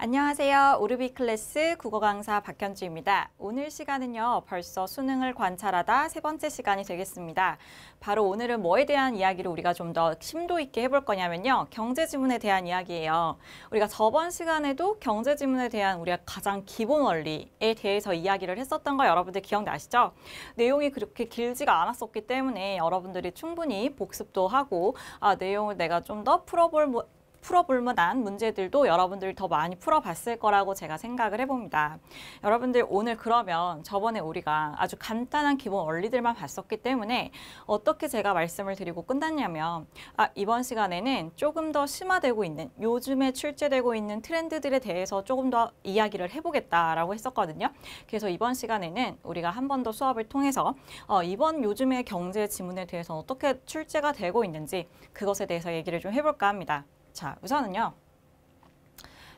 안녕하세요. 오르비 클래스 국어 강사 박현주입니다. 오늘 시간은요. 벌써 수능을 관찰하다 세 번째 시간이 되겠습니다. 바로 오늘은 뭐에 대한 이야기를 우리가 좀 더 심도 있게 해볼 거냐면요. 경제 지문에 대한 이야기예요. 우리가 저번 시간에도 경제 지문에 대한 우리가 가장 기본 원리에 대해서 이야기를 했었던 거 여러분들 기억나시죠? 내용이 그렇게 길지가 않았었기 때문에 여러분들이 충분히 복습도 하고 아, 내용을 내가 좀 더 풀어볼 뭐, 풀어볼 만한 문제들도 여러분들이 더 많이 풀어봤을 거라고 제가 생각을 해봅니다. 여러분들 오늘 그러면 저번에 우리가 아주 간단한 기본 원리들만 봤었기 때문에 어떻게 제가 말씀을 드리고 끝났냐면 아, 이번 시간에는 조금 더 심화되고 있는 요즘에 출제되고 있는 트렌드들에 대해서 조금 더 이야기를 해보겠다라고 했었거든요. 그래서 이번 시간에는 우리가 한 번 더 수업을 통해서 어, 이번 요즘의 경제 지문에 대해서 어떻게 출제가 되고 있는지 그것에 대해서 얘기를 좀 해볼까 합니다. 자, 우선은요.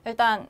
일단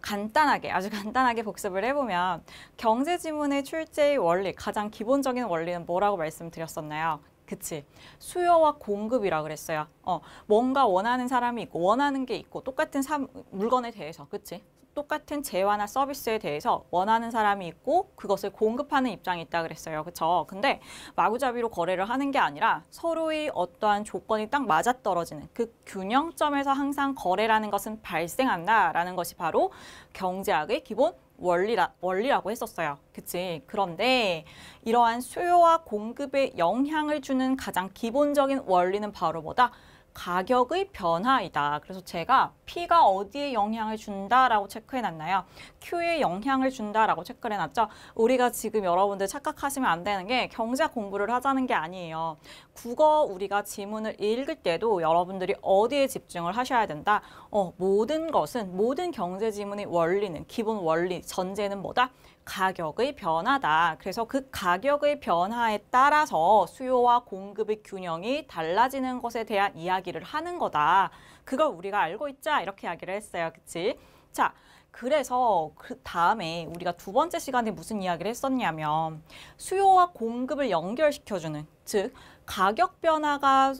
간단하게 아주 간단하게 복습을 해보면 경제지문의 출제의 원리 가장 기본적인 원리는 뭐라고 말씀드렸었나요? 그치. 수요와 공급이라 그랬어요. 어, 뭔가 원하는 사람이 있고 원하는 게 있고 똑같은 사, 물건에 대해서 그치? 똑같은 재화나 서비스에 대해서 원하는 사람이 있고 그것을 공급하는 입장이 있다 그랬어요. 그렇죠? 근데 마구잡이로 거래를 하는 게 아니라 서로의 어떠한 조건이 딱 맞아떨어지는 그 균형점에서 항상 거래라는 것은 발생한다라는 것이 바로 경제학의 기본 원리라, 원리라고 했었어요. 그치? 그런데 이러한 수요와 공급에 영향을 주는 가장 기본적인 원리는 바로 뭐다? 가격의 변화이다. 그래서 제가 P가 어디에 영향을 준다라고 체크해놨나요? Q에 영향을 준다라고 체크 해놨죠. 우리가 지금 여러분들 착각하시면 안 되는 게 경제학 공부를 하자는 게 아니에요. 국어 우리가 지문을 읽을 때도 여러분들이 어디에 집중을 하셔야 된다? 어, 모든 것은 모든 경제 지문의 원리는 기본 원리, 전제는 뭐다? 가격의 변화다. 그래서 그 가격의 변화에 따라서 수요와 공급의 균형이 달라지는 것에 대한 이야기를 하는 거다. 그걸 우리가 알고 있자 이렇게 이야기를 했어요. 그치? 자, 그래서 그 다음에 우리가 두 번째 시간에 무슨 이야기를 했었냐면 수요와 공급을 연결시켜주는 즉 가격 변화가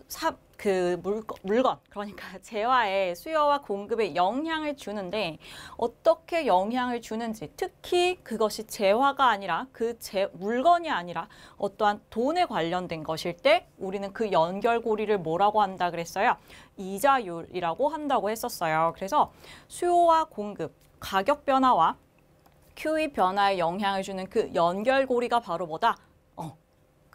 그 물건, 물건 그러니까 재화의 수요와 공급에 영향을 주는데 어떻게 영향을 주는지 특히 그것이 재화가 아니라 그 재, 물건이 아니라 어떠한 돈에 관련된 것일 때 우리는 그 연결고리를 뭐라고 한다 그랬어요? 이자율이라고 한다고 했었어요. 그래서 수요와 공급, 가격 변화와 QE 변화에 영향을 주는 그 연결고리가 바로 뭐다? 어,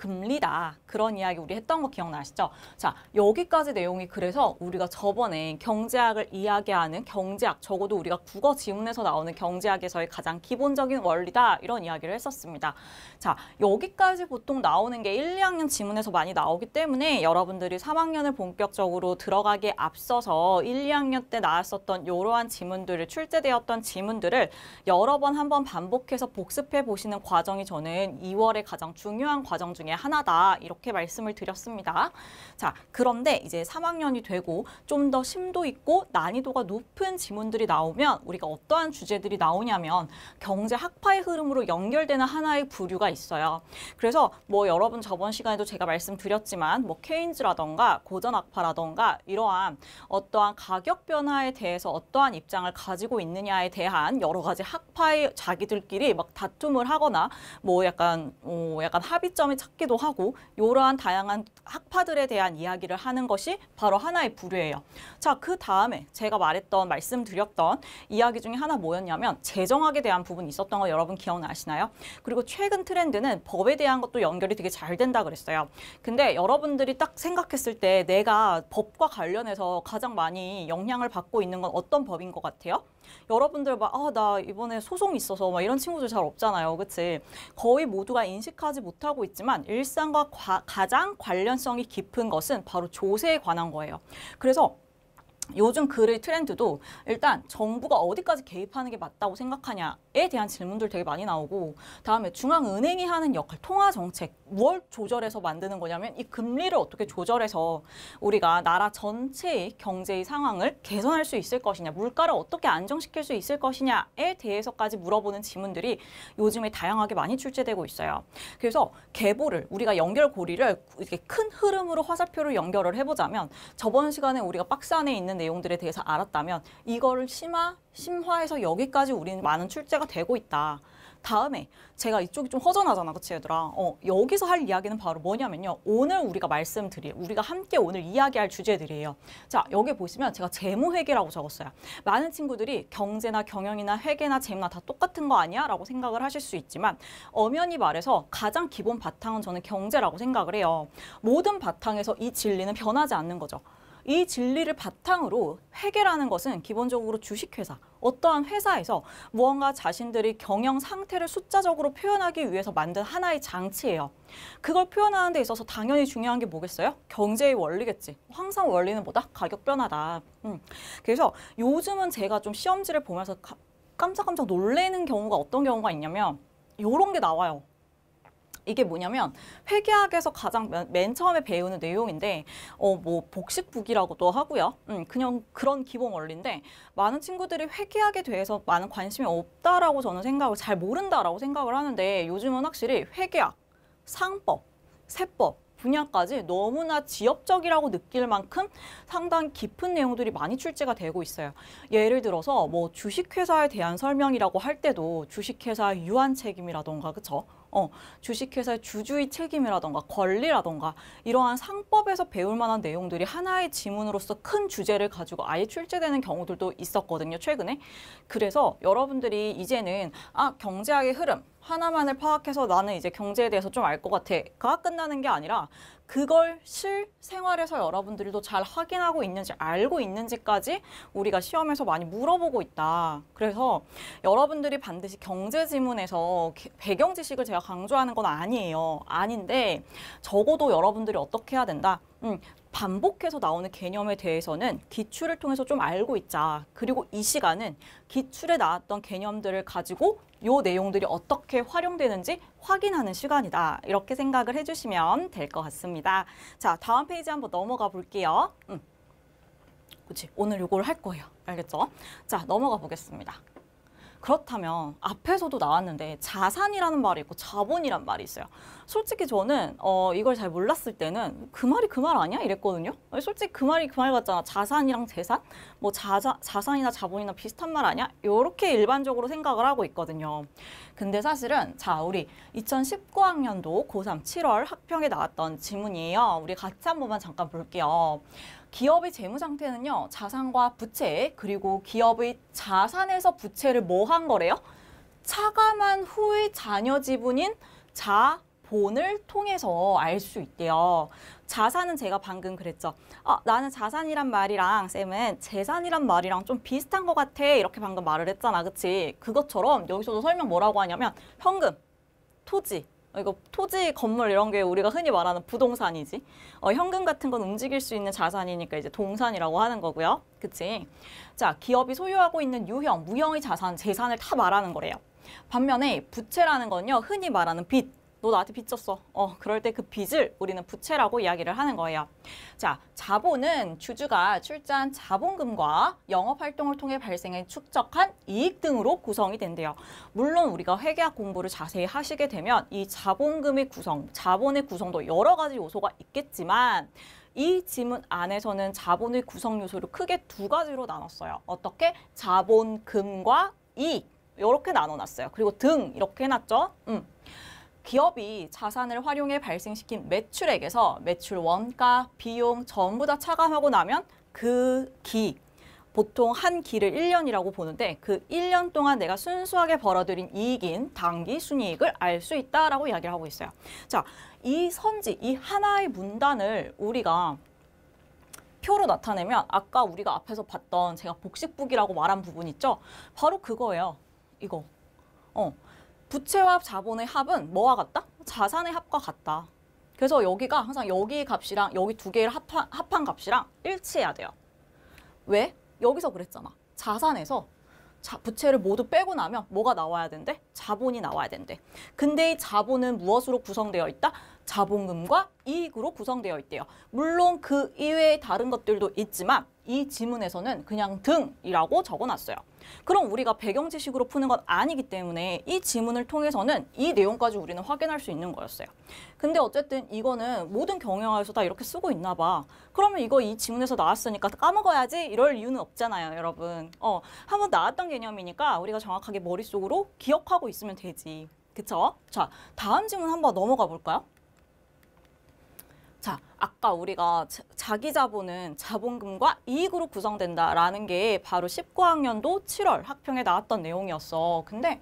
금리다. 그런 이야기 우리 했던 거 기억나시죠? 자, 여기까지 내용이 그래서 우리가 저번에 경제학을 이야기하는 경제학, 적어도 우리가 국어 지문에서 나오는 경제학에서의 가장 기본적인 원리다. 이런 이야기를 했었습니다. 자, 여기까지 보통 나오는 게 1, 2학년 지문에서 많이 나오기 때문에 여러분들이 3학년을 본격적으로 들어가기에 앞서서 1, 2학년 때 나왔었던 이러한 지문들을 출제되었던 지문들을 여러 번 한번 반복해서 복습해 보시는 과정이 저는 2월에 가장 중요한 과정 중에 중에 하나다 이렇게 말씀을 드렸습니다. 자, 그런데 이제 3학년이 되고 좀 더 심도 있고 난이도가 높은 지문들이 나오면 우리가 어떠한 주제들이 나오냐면 경제 학파의 흐름으로 연결되는 하나의 부류가 있어요. 그래서 뭐 여러분 저번 시간에도 제가 말씀드렸지만 뭐 케인즈라던가 고전학파라던가 이러한 어떠한 가격 변화에 대해서 어떠한 입장을 가지고 있느냐에 대한 여러 가지 학파의 자기들끼리 막 다툼을 하거나 뭐 약간 어, 약간 합의점이 찾 찾기도 하고 이러한 다양한 학파들에 대한 이야기를 하는 것이 바로 하나의 부류예요. 자, 그 다음에 제가 말했던 말씀드렸던 이야기 중에 하나 뭐였냐면 재정학에 대한 부분이 있었던 거 여러분 기억나시나요? 그리고 최근 트렌드는 법에 대한 것도 연결이 되게 잘 된다 그랬어요. 근데 여러분들이 딱 생각했을 때 내가 법과 관련해서 가장 많이 영향을 받고 있는 건 어떤 법인 것 같아요? 여러분들 막아나 이번에 소송 있어서 막 이런 친구들 잘 없잖아요. 그치? 거의 모두가 인식하지 못하고 있지만 일상과 과, 가장 관련성이 깊은 것은 바로 조세에 관한 거예요. 그래서 요즘 글의 트렌드도 일단 정부가 어디까지 개입하는 게 맞다고 생각하냐에 대한 질문들 되게 많이 나오고 다음에 중앙은행이 하는 역할, 통화 정책 뭘 조절해서 만드는 거냐면 이 금리를 어떻게 조절해서 우리가 나라 전체의 경제의 상황을 개선할 수 있을 것이냐, 물가를 어떻게 안정시킬 수 있을 것이냐에 대해서까지 물어보는 질문들이 요즘에 다양하게 많이 출제되고 있어요. 그래서 계보를 우리가 연결고리를 이렇게 큰 흐름으로 화살표를 연결을 해보자면 저번 시간에 우리가 박스 안에 있는 있는 내용들에 대해서 알았다면 이거를 심화, 심화해서 여기까지 우리는 많은 출제가 되고 있다. 다음에 제가 이쪽이 좀 허전하잖아, 그치 얘들아? 어, 여기서 할 이야기는 바로 뭐냐면요. 오늘 우리가 말씀드릴, 우리가 함께 오늘 이야기할 주제들이에요. 자, 여기 보시면 제가 재무회계라고 적었어요. 많은 친구들이 경제나 경영이나 회계나 재무나 다 똑같은 거 아니야? 라고 생각을 하실 수 있지만 엄연히 말해서 가장 기본 바탕은 저는 경제라고 생각을 해요. 모든 바탕에서 이 진리는 변하지 않는 거죠. 이 진리를 바탕으로 회계라는 것은 기본적으로 주식회사, 어떠한 회사에서 무언가 자신들이 경영 상태를 숫자적으로 표현하기 위해서 만든 하나의 장치예요. 그걸 표현하는 데 있어서 당연히 중요한 게 뭐겠어요? 경제의 원리겠지. 항상 원리는 뭐다? 가격 변화다. 음. 그래서 요즘은 제가 좀 시험지를 보면서 깜짝깜짝 놀래는 경우가 어떤 경우가 있냐면 요런 게 나와요. 이게 뭐냐면 회계학에서 가장 맨, 처음에 배우는 내용인데 어 뭐 복식부기라고도 하고요. 음, 그냥 그런 기본 원리인데 많은 친구들이 회계학에 대해서 많은 관심이 없다라고 저는 생각을 잘 모른다라고 생각을 하는데 요즘은 확실히 회계학, 상법, 세법 분야까지 너무나 지역적이라고 느낄 만큼 상당 히 깊은 내용들이 많이 출제가 되고 있어요. 예를 들어서 뭐 주식회사에 대한 설명이라고 할 때도 주식회사의 유한 책임이라던가 그쵸? 어, 주식회사의 주주의 책임이라던가 권리라던가 이러한 상법에서 배울 만한 내용들이 하나의 지문으로서 큰 주제를 가지고 아예 출제되는 경우들도 있었거든요, 최근에. 그래서 여러분들이 이제는 아, 경제학의 흐름, 하나만을 파악해서 나는 이제 경제에 대해서 좀 알 것 같아가 끝나는 게 아니라 그걸 실생활에서 여러분들도 잘 확인하고 있는지 알고 있는지까지 우리가 시험에서 많이 물어보고 있다. 그래서 여러분들이 반드시 경제 지문에서 배경 지식을 제가 강조하는 건 아니에요. 아닌데 적어도 여러분들이 어떻게 해야 된다? 반복해서 나오는 개념에 대해서는 기출을 통해서 좀 알고 있자. 그리고 이 시간은 기출에 나왔던 개념들을 가지고 이 내용들이 어떻게 활용되는지 확인하는 시간이다. 이렇게 생각을 해주시면 될 것 같습니다. 자, 다음 페이지 한번 넘어가 볼게요. 음. 그치, 오늘 이걸할 거예요. 알겠죠? 자, 넘어가 보겠습니다. 그렇다면 앞에서도 나왔는데 자산이라는 말이 있고 자본이란 말이 있어요. 솔직히 저는 어, 이걸 잘 몰랐을 때는 그 말이 그 말 아니야? 이랬거든요. 솔직히 그 말이 그 말 같잖아. 자산이랑 재산? 뭐 자자, 자산이나 자본이나 비슷한 말 아니야? 이렇게 일반적으로 생각을 하고 있거든요. 근데 사실은 자 우리 2019학년도 고3 7월 학평에 나왔던 지문이에요. 우리 같이 한 번만 잠깐 볼게요. 기업의 재무 상태는요. 자산과 부채 그리고 기업의 자산에서 부채를 뭐 한 거래요? 차감한 후의 잔여 지분인 자 본을 통해서 알 수 있대요. 자산은 제가 방금 그랬죠. 아, 나는 자산이란 말이랑 쌤은 재산이란 말이랑 좀 비슷한 것 같아. 이렇게 방금 말을 했잖아. 그치? 그것처럼 여기서도 설명 뭐라고 하냐면 현금, 토지, 이거 토지, 건물 이런 게 우리가 흔히 말하는 부동산이지. 어, 현금 같은 건 움직일 수 있는 자산이니까 이제 동산이라고 하는 거고요. 그치? 자, 기업이 소유하고 있는 유형, 무형의 자산, 재산을 다 말하는 거래요. 반면에 부채라는 건요, 흔히 말하는 빚, 너 나한테 빚졌어. 어, 그럴 때 그 빚을 우리는 부채라고 이야기를 하는 거예요. 자, 자본은 주주가 출자한 자본금과 영업활동을 통해 발생한 축적한 이익 등으로 구성이 된대요. 물론 우리가 회계학 공부를 자세히 하시게 되면 이 자본금의 구성, 자본의 구성도 여러 가지 요소가 있겠지만 이 지문 안에서는 자본의 구성 요소를 크게 두 가지로 나눴어요. 어떻게? 자본금과 이익. 이렇게 나눠놨어요. 그리고 등 이렇게 해놨죠. 음. 기업이 자산을 활용해 발생시킨 매출액에서 매출 원가, 비용 전부 다 차감하고 나면 그 기, 보통 한 기를 1년이라고 보는데 그 1년 동안 내가 순수하게 벌어들인 이익인 당기 순이익을 알 수 있다라고 이야기를 하고 있어요. 자, 이 선지, 이 하나의 문단을 우리가 표로 나타내면 아까 우리가 앞에서 봤던 제가 복식북이라고 말한 부분 있죠? 바로 그거예요. 이거. 어. 부채와 자본의 합은 뭐와 같다? 자산의 합과 같다. 그래서 여기가 항상 여기 값이랑 여기 두 개를 합한, 합한 값이랑 일치해야 돼요. 왜? 여기서 그랬잖아. 자산에서 자, 부채를 모두 빼고 나면 뭐가 나와야 된대? 자본이 나와야 된대. 근데 이 자본은 무엇으로 구성되어 있다? 자본금과 이익으로 구성되어 있대요. 물론 그 이외의 다른 것들도 있지만 이 지문에서는 그냥 등이라고 적어놨어요. 그럼 우리가 배경 지식으로 푸는 건 아니기 때문에 이 지문을 통해서는 이 내용까지 우리는 확인할 수 있는 거였어요. 근데 어쨌든 이거는 모든 경영화에서 다 이렇게 쓰고 있나 봐. 그러면 이거 이 지문에서 나왔으니까 까먹어야지 이럴 이유는 없잖아요, 여러분. 어, 한번 나왔던 개념이니까 우리가 정확하게 머릿속으로 기억하고 있으면 되지. 그쵸? 자, 다음 질문 한번 넘어가 볼까요? 자, 아까 우리가 자기 자본은 자본금과 이익으로 구성된다라는 게 바로 19학년도 7월 학평에 나왔던 내용이었어. 근데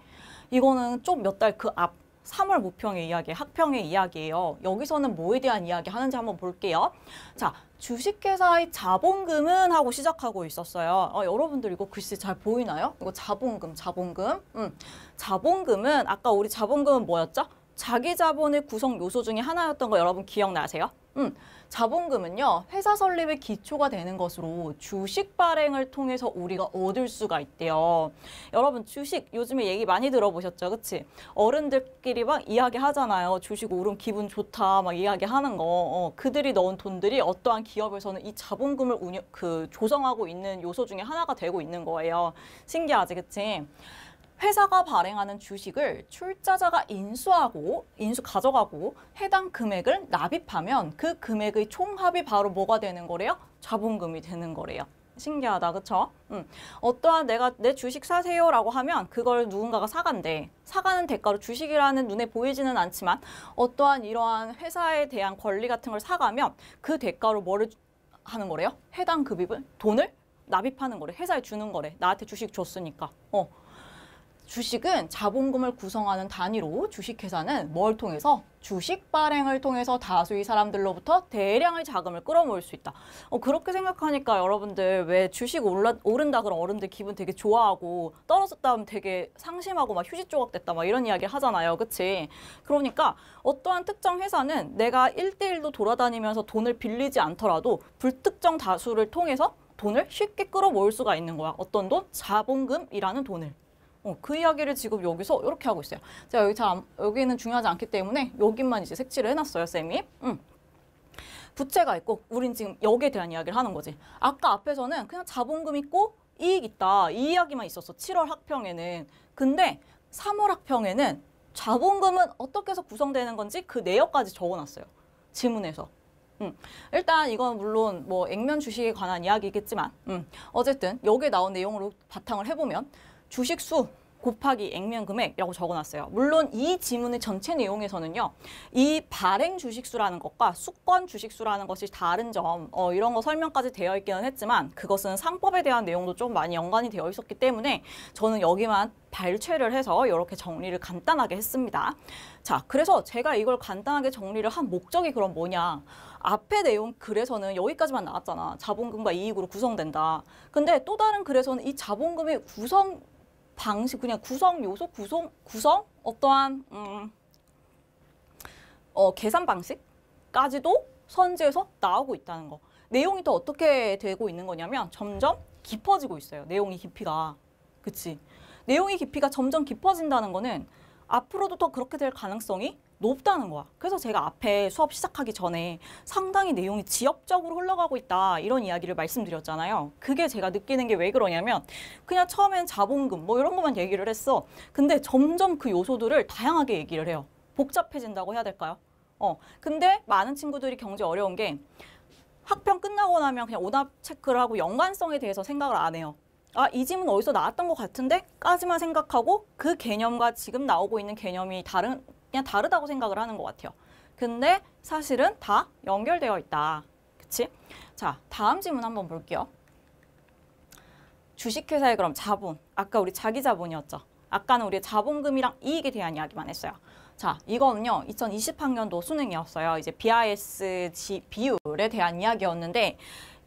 이거는 좀 몇 달 그 앞 3월 모평의 이야기, 학평의 이야기예요. 여기서는 뭐에 대한 이야기 하는지 한번 볼게요. 자, 주식회사의 자본금은 하고 시작하고 있었어요. 어, 여러분들 이거 글씨 잘 보이나요? 이거 자본금, 자본금. 음, 자본금은 아까 우리 자본금은 뭐였죠? 자기 자본의 구성 요소 중에 하나였던 거 여러분 기억나세요? 음, 자본금은요. 회사 설립의 기초가 되는 것으로 주식 발행을 통해서 우리가 얻을 수가 있대요. 여러분 주식 요즘에 얘기 많이 들어보셨죠? 그치? 어른들끼리 막 이야기하잖아요. 주식 오름 기분 좋다 막 이야기하는 거. 어, 그들이 넣은 돈들이 어떠한 기업에서는 이 자본금을 운영, 그 조성하고 있는 요소 중에 하나가 되고 있는 거예요. 신기하지 그치? 회사가 발행하는 주식을 출자자가 인수하고 인수 가져가고 해당 금액을 납입하면 그 금액의 총합이 바로 뭐가 되는 거래요? 자본금이 되는 거래요. 신기하다, 그렇죠 음. 어떠한 내가 내 주식 사세요 라고 하면 그걸 누군가가 사간대. 사가는 대가로 주식이라는 눈에 보이지는 않지만 어떠한 이러한 회사에 대한 권리 같은 걸 사가면 그 대가로 뭐를 하는 거래요? 해당 급입을 돈을 납입하는 거래. 회사에 주는 거래. 나한테 주식 줬으니까. 어. 주식은 자본금을 구성하는 단위로 주식회사는 뭘 통해서 주식 발행을 통해서 다수의 사람들로부터 대량의 자금을 끌어모을 수 있다. 어, 그렇게 생각하니까 여러분들 왜 주식 올라, 오른다 그럼 어른들 기분 되게 좋아하고 떨어졌다 하면 되게 상심하고 막 휴지 조각 됐다 막 이런 이야기 하잖아요. 그치? 그러니까 어떠한 특정 회사는 내가 일대일로 돌아다니면서 돈을 빌리지 않더라도 불특정 다수를 통해서 돈을 쉽게 끌어모을 수가 있는 거야. 어떤 돈? 자본금이라는 돈을. 어, 그 이야기를 지금 여기서 이렇게 하고 있어요. 제가 여기 참, 여기는 중요하지 않기 때문에 여기만 이제 색칠을 해놨어요, 쌤이. 음. 부채가 있고 우린 지금 역에 대한 이야기를 하는 거지. 아까 앞에서는 그냥 자본금 있고 이익 있다. 이 이야기만 있었어. 7월 학평에는. 근데 3월 학평에는 자본금은 어떻게 해서 구성되는 건지 그 내역까지 적어놨어요. 지문에서. 음. 일단 이건 물론 뭐 액면 주식에 관한 이야기겠지만 음. 어쨌든 여기에 나온 내용으로 바탕을 해보면 주식수 곱하기 액면 금액이라고 적어놨어요. 물론 이 지문의 전체 내용에서는요. 이 발행 주식수라는 것과 수권 주식수라는 것이 다른 점 어, 이런 거 설명까지 되어 있기는 했지만 그것은 상법에 대한 내용도 좀 많이 연관이 되어 있었기 때문에 저는 여기만 발췌를 해서 이렇게 정리를 간단하게 했습니다. 자, 그래서 제가 이걸 간단하게 정리를 한 목적이 그럼 뭐냐. 앞에 내용 글에서는 여기까지만 나왔잖아. 자본금과 이익으로 구성된다. 근데 또 다른 글에서는 이자본금의 구성 방식, 그냥 구성 요소, 구성, 구성 어떠한 음, 어, 계산 방식까지도 선지에서 나오고 있다는 거. 내용이 더 어떻게 되고 있는 거냐면 점점 깊어지고 있어요. 내용의 깊이가. 그치? 내용의 깊이가 점점 깊어진다는 거는 앞으로도 더 그렇게 될 가능성이 높다는 거야. 그래서 제가 앞에 수업 시작하기 전에 상당히 내용이 지역적으로 흘러가고 있다 이런 이야기를 말씀드렸잖아요. 그게 제가 느끼는 게 왜 그러냐면 그냥 처음엔 자본금 뭐 이런 것만 얘기를 했어. 근데 점점 그 요소들을 다양하게 얘기를 해요. 복잡해진다고 해야 될까요? 어, 근데 많은 친구들이 경제 어려운 게 학평 끝나고 나면 그냥 오답 체크를 하고 연관성에 대해서 생각을 안 해요. 아, 이 질문 어디서 나왔던 것 같은데? 까지만 생각하고 그 개념과 지금 나오고 있는 개념이 다른 그냥 다르다고 생각을 하는 것 같아요. 근데 사실은 다 연결되어 있다. 그치? 자, 다음 질문 한번 볼게요. 주식회사의 그럼 자본, 아까 우리 자기 자본이었죠. 아까는 우리 자본금이랑 이익에 대한 이야기만 했어요. 자, 이거는요. 2020학년도 수능이었어요. 이제 BIS 비율에 대한 이야기였는데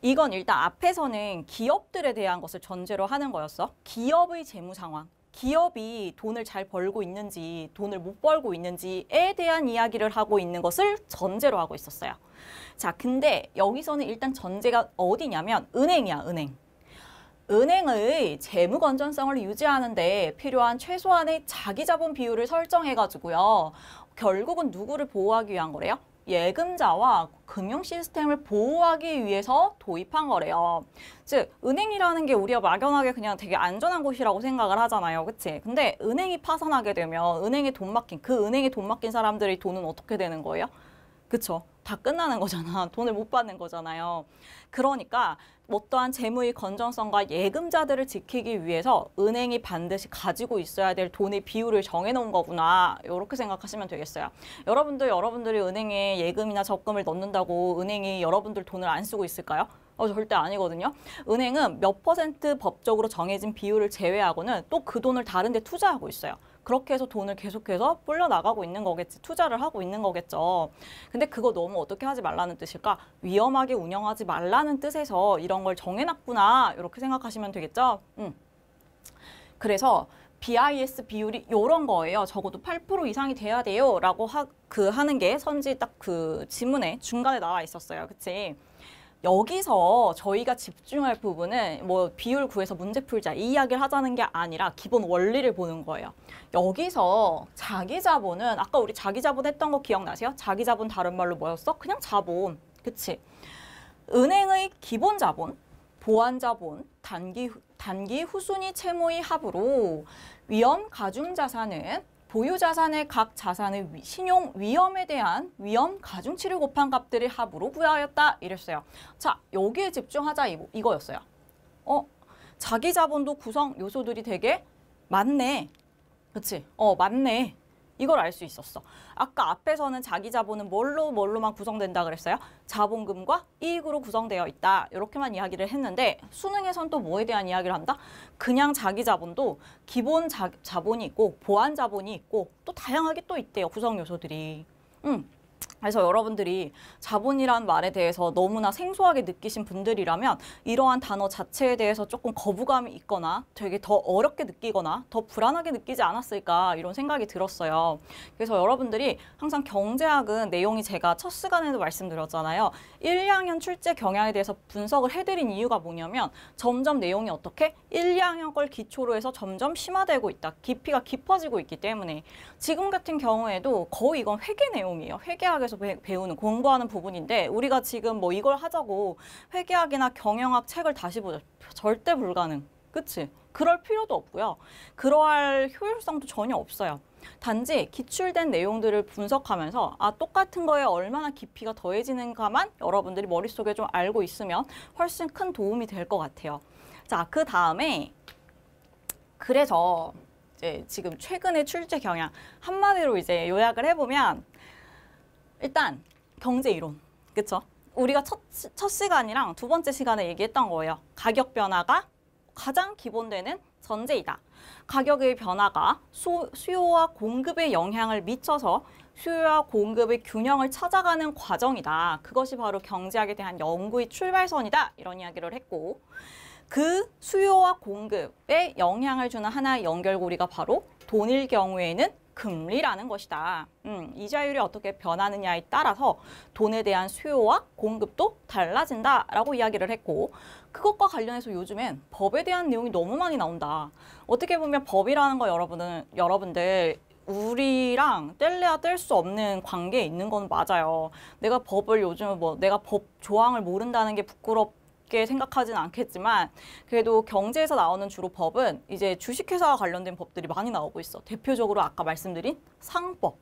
이건 일단 앞에서는 기업들에 대한 것을 전제로 하는 거였어. 기업의 재무 상황. 기업이 돈을 잘 벌고 있는지 돈을 못 벌고 있는지에 대한 이야기를 하고 있는 것을 전제로 하고 있었어요. 자, 근데 여기서는 일단 전제가 어디냐면 은행이야, 은행. 은행의 재무 건전성을 유지하는데 필요한 최소한의 자기 자본 비율을 설정해가지고요. 결국은 누구를 보호하기 위한 거래요? 예금자와 금융 시스템을 보호하기 위해서 도입한 거래요. 즉 은행이라는 게 우리가 막연하게 그냥 되게 안전한 곳이라고 생각을 하잖아요. 그치? 근데 은행이 파산하게 되면 은행에 돈 맡긴 그 은행에 돈 맡긴 사람들의 돈은 어떻게 되는 거예요? 그쵸? 다 끝나는 거잖아. 돈을 못 받는 거잖아요. 그러니까 어떠한 재무의 건전성과 예금자들을 지키기 위해서 은행이 반드시 가지고 있어야 될 돈의 비율을 정해놓은 거구나 이렇게 생각하시면 되겠어요. 여러분들 여러분들이 은행에 예금이나 적금을 넣는다고 은행이 여러분들 돈을 안 쓰고 있을까요? 어, 절대 아니거든요. 은행은 몇 퍼센트 법적으로 정해진 비율을 제외하고는 또 그 돈을 다른 데 투자하고 있어요. 그렇게 해서 돈을 계속해서 불려 나가고 있는 거겠지, 투자를 하고 있는 거겠죠. 근데 그거 너무 어떻게 하지 말라는 뜻일까? 위험하게 운영하지 말라는 뜻에서 이런 걸 정해놨구나 이렇게 생각하시면 되겠죠. 음. 그래서 BIS 비율이 이런 거예요. 적어도 8% 이상이 돼야 돼요라고 하, 그 하는 게 선지 딱 그 지문에 중간에 나와 있었어요. 그치 여기서 저희가 집중할 부분은 뭐 비율 구해서 문제 풀자 이 이야기를 하자는 게 아니라 기본 원리를 보는 거예요. 여기서 자기 자본은 아까 우리 자기 자본 했던 거 기억나세요? 자기 자본 다른 말로 뭐였어? 그냥 자본. 그치? 은행의 기본 자본, 보안 자본, 단기 단기 후순위 채무의 합으로 위험 가중 자산은 보유 자산의 각 자산의 위, 신용 위험에 대한 위험 가중치를 곱한 값들을 합으로 부여하였다 이랬어요. 자 여기에 집중하자 이, 이거였어요. 어 자기 자본도 구성 요소들이 되게 많네. 그치? 어, 많네 이걸 알 수 있었어. 아까 앞에서는 자기 자본은 뭘로 뭘로만 구성된다 그랬어요? 자본금과 이익으로 구성되어 있다. 이렇게만 이야기를 했는데 수능에선 또 뭐에 대한 이야기를 한다? 그냥 자기 자본도 기본 자, 자본이 있고 보안 자본이 있고 또 다양하게 또 있대요. 구성 요소들이. 음. 그래서 여러분들이 자본이란 말에 대해서 너무나 생소하게 느끼신 분들이라면 이러한 단어 자체에 대해서 조금 거부감이 있거나 되게 더 어렵게 느끼거나 더 불안하게 느끼지 않았을까 이런 생각이 들었어요. 그래서 여러분들이 항상 경제학은 내용이 제가 첫 시간에도 말씀드렸잖아요. 1, 2학년 출제 경향에 대해서 분석을 해드린 이유가 뭐냐면 점점 내용이 어떻게 1, 2학년 걸 기초로 해서 점점 심화되고 있다. 깊이가 깊어지고 있기 때문에 지금 같은 경우에도 거의 이건 회계 내용이에요. 회계학에서 학교에서 배우는 공부하는 부분인데 우리가 지금 뭐 이걸 하자고 회계학이나 경영학 책을 다시 보자 절대 불가능 그치? 그럴 필요도 없고요. 그러할 효율성도 전혀 없어요. 단지 기출된 내용들을 분석하면서 아 똑같은 거에 얼마나 깊이가 더해지는가만 여러분들이 머릿속에 좀 알고 있으면 훨씬 큰 도움이 될 것 같아요. 자, 그 다음에 그래서 이제 지금 최근의 출제 경향 한마디로 이제 요약을 해보면 일단 경제 이론, 그쵸 우리가 첫, 첫 시간이랑 두 번째 시간에 얘기했던 거예요. 가격 변화가 가장 기본되는 전제이다. 가격의 변화가 수, 수요와 공급에 영향을 미쳐서 수요와 공급의 균형을 찾아가는 과정이다. 그것이 바로 경제학에 대한 연구의 출발선이다. 이런 이야기를 했고 그 수요와 공급에 영향을 주는 하나의 연결고리가 바로 돈일 경우에는 금리라는 것이다. 음, 이자율이 어떻게 변하느냐에 따라서 돈에 대한 수요와 공급도 달라진다라고 이야기를 했고 그것과 관련해서 요즘엔 법에 대한 내용이 너무 많이 나온다. 어떻게 보면 법이라는 거 여러분은 여러분들 우리랑 뗄래야 뗄 수 없는 관계에 있는 건 맞아요. 내가 법을 요즘 뭐 내가 법 조항을 모른다는 게 부끄럽 깊게 생각하진 않겠지만 그래도 경제에서 나오는 주로 법은 이제 주식회사와 관련된 법들이 많이 나오고 있어. 대표적으로 아까 말씀드린 상법.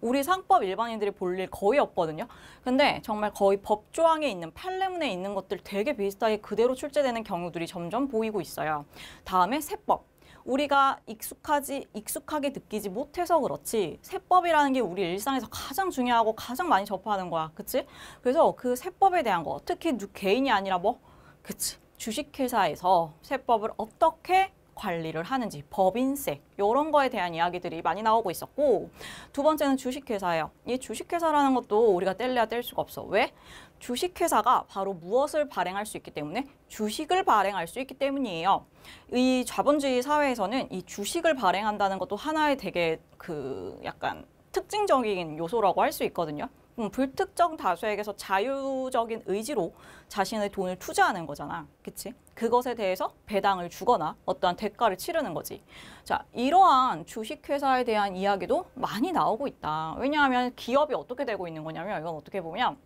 우리 상법 일반인들이 볼 일 거의 없거든요. 근데 정말 거의 법조항에 있는 판례문에 있는 것들 되게 비슷하게 그대로 출제되는 경우들이 점점 보이고 있어요. 다음에 세법. 우리가 익숙하지 익숙하게 느끼지 못해서 그렇지 세법이라는 게 우리 일상에서 가장 중요하고 가장 많이 접하는 거야, 그렇지? 그래서 그 세법에 대한 거 특히 개인이 아니라 뭐 그치. 주식회사에서 세법을 어떻게 관리를 하는지, 법인세 이런 거에 대한 이야기들이 많이 나오고 있었고 두 번째는 주식회사예요. 이 주식회사라는 것도 우리가 뗄래야 뗄 수가 없어. 왜? 주식회사가 바로 무엇을 발행할 수 있기 때문에 주식을 발행할 수 있기 때문이에요. 이 자본주의 사회에서는 이 주식을 발행한다는 것도 하나의 되게 그 약간 특징적인 요소라고 할 수 있거든요. 음, 불특정 다수에게서 자유적인 의지로 자신의 돈을 투자하는 거잖아. 그치? 그것에 대해서 배당을 주거나 어떠한 대가를 치르는 거지. 자, 이러한 주식회사에 대한 이야기도 많이 나오고 있다. 왜냐하면 기업이 어떻게 되고 있는 거냐면 이건 어떻게 보면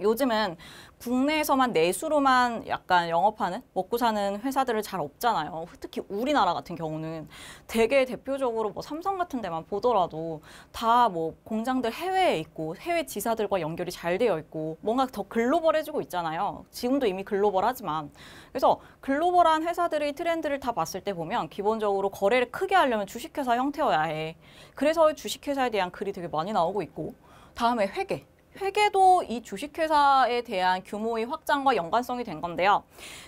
요즘은 국내에서만 내수로만 약간 영업하는 먹고 사는 회사들을 잘 없잖아요. 특히 우리나라 같은 경우는 되게 대표적으로 뭐 삼성 같은 데만 보더라도 다 뭐 공장들 해외에 있고 해외 지사들과 연결이 잘 되어 있고 뭔가 더 글로벌해지고 있잖아요. 지금도 이미 글로벌하지만 그래서 글로벌한 회사들의 트렌드를 다 봤을 때 보면 기본적으로 거래를 크게 하려면 주식회사 형태여야 해. 그래서 주식회사에 대한 글이 되게 많이 나오고 있고 다음에 회계 회계도 이 주식회사에 대한 규모의 확장과 연관성이 된 건데요.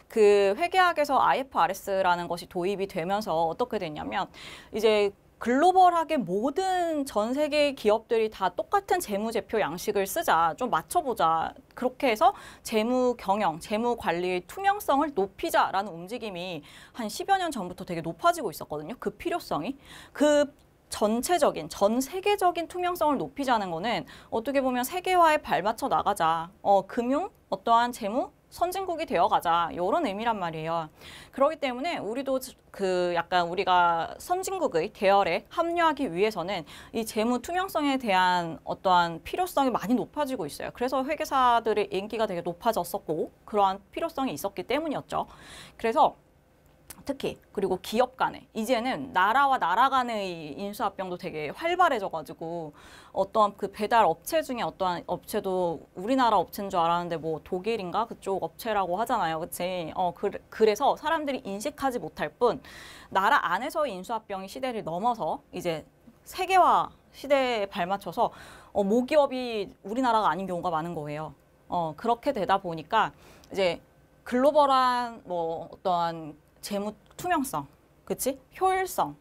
그 회계학에서 IFRS라는 것이 도입이 되면서 어떻게 됐냐면 이제 글로벌하게 모든 전 세계 기업들이 다 똑같은 재무제표 양식을 쓰자, 좀 맞춰보자. 그렇게 해서 재무 경영, 재무 관리의 투명성을 높이자라는 움직임이 한 10여 년 전부터 되게 높아지고 있었거든요. 그 필요성이. 그 전체적인 전 세계적인 투명성을 높이자는 거는 어떻게 보면 세계화에 발맞춰 나가자. 어, 금융 어떠한 재무 선진국이 되어가자 이런 의미란 말이에요. 그러기 때문에 우리도 그 약간 우리가 선진국의 대열에 합류하기 위해서는 이 재무 투명성에 대한 어떠한 필요성이 많이 높아지고 있어요. 그래서 회계사들의 인기가 되게 높아졌었고 그러한 필요성이 있었기 때문이었죠. 그래서 특히 그리고 기업 간에 이제는 나라와 나라 간의 인수합병도 되게 활발해져가지고 어떠한 그 배달 업체 중에 어떠한 업체도 우리나라 업체인 줄 알았는데 뭐 독일인가 그쪽 업체라고 하잖아요, 그렇지? 어 그, 그래서 사람들이 인식하지 못할 뿐 나라 안에서인수합병 시대를 넘어서 이제 세계화 시대에 발맞춰서 어, 모기업이 우리나라가 아닌 경우가 많은 거예요. 어 그렇게 되다 보니까 이제 글로벌한 뭐 어떠한 재무 투명성, 그치? 효율성을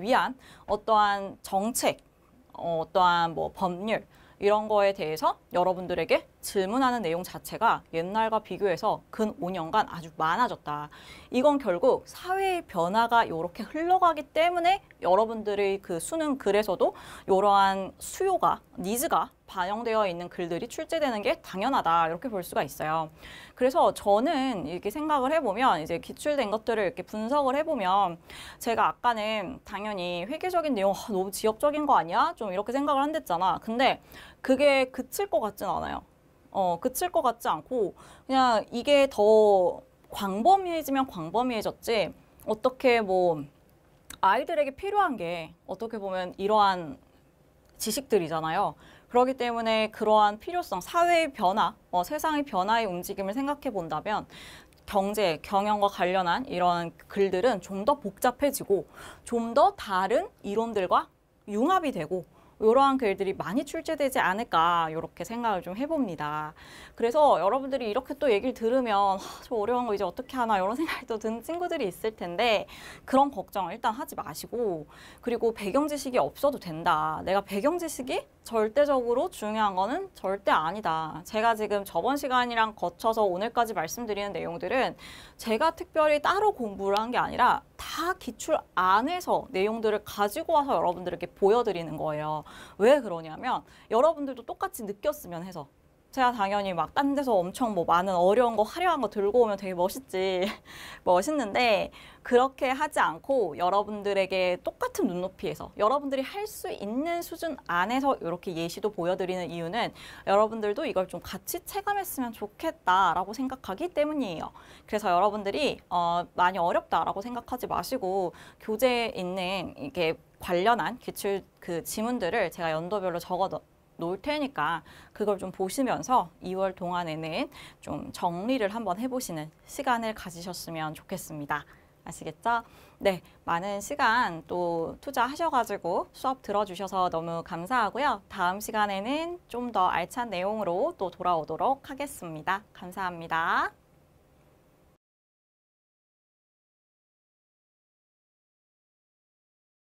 위한 어떠한 정책, 어, 떠한뭐 법률 이런 거에 대해서 여러분들에게 질문하는 내용 자체가 옛날과 비교해서 근 5년간 아주 많아졌다. 이건 결국 사회의 변화가 이렇게 흘러가기 때문에 여러분들의 그 수능 글에서도 이러한 수요가, 니즈가 반영되어 있는 글들이 출제되는 게 당연하다 이렇게 볼 수가 있어요. 그래서 저는 이렇게 생각을 해보면 이제 기출된 것들을 이렇게 분석을 해보면 제가 아까는 당연히 회계적인 내용 아, 너무 지역적인 거 아니야? 좀 이렇게 생각을 한댔잖아. 근데 그게 그칠 것 같진 않아요. 어, 그칠 것 같지 않고 그냥 이게 더 광범위해지면 광범위해졌지 어떻게 뭐 아이들에게 필요한 게 어떻게 보면 이러한 지식들이잖아요. 그렇기 때문에 그러한 필요성, 사회의 변화, 어, 세상의 변화의 움직임을 생각해 본다면 경제, 경영과 관련한 이런 글들은 좀 더 복잡해지고 좀 더 다른 이론들과 융합이 되고 이러한 글들이 많이 출제되지 않을까 이렇게 생각을 좀 해봅니다. 그래서 여러분들이 이렇게 또 얘기를 들으면 저 어려운 거 이제 어떻게 하나 이런 생각이 또 드는 친구들이 있을 텐데 그런 걱정을 일단 하지 마시고 그리고 배경 지식이 없어도 된다. 내가 배경 지식이 절대적으로 중요한 거는 절대 아니다. 제가 지금 저번 시간이랑 거쳐서 오늘까지 말씀드리는 내용들은 제가 특별히 따로 공부를 한 게 아니라 다 기출 안에서 내용들을 가지고 와서 여러분들에게 보여드리는 거예요. 왜 그러냐면 여러분들도 똑같이 느꼈으면 해서 제가 당연히 막 딴 데서 엄청 뭐 많은 어려운 거 화려한 거 들고 오면 되게 멋있지 멋있는데 그렇게 하지 않고 여러분들에게 똑같은 눈높이에서 여러분들이 할 수 있는 수준 안에서 이렇게 예시도 보여드리는 이유는 여러분들도 이걸 좀 같이 체감했으면 좋겠다라고 생각하기 때문이에요. 그래서 여러분들이 어, 많이 어렵다라고 생각하지 마시고 교재에 있는 이게 관련한 기출 그 지문들을 제가 연도별로 적어 놓을 테니까 그걸 좀 보시면서 2월 동안에는 좀 정리를 한번 해보시는 시간을 가지셨으면 좋겠습니다. 아시겠죠? 네, 많은 시간 또 투자하셔가지고 수업 들어주셔서 너무 감사하고요. 다음 시간에는 좀 더 알찬 내용으로 또 돌아오도록 하겠습니다. 감사합니다.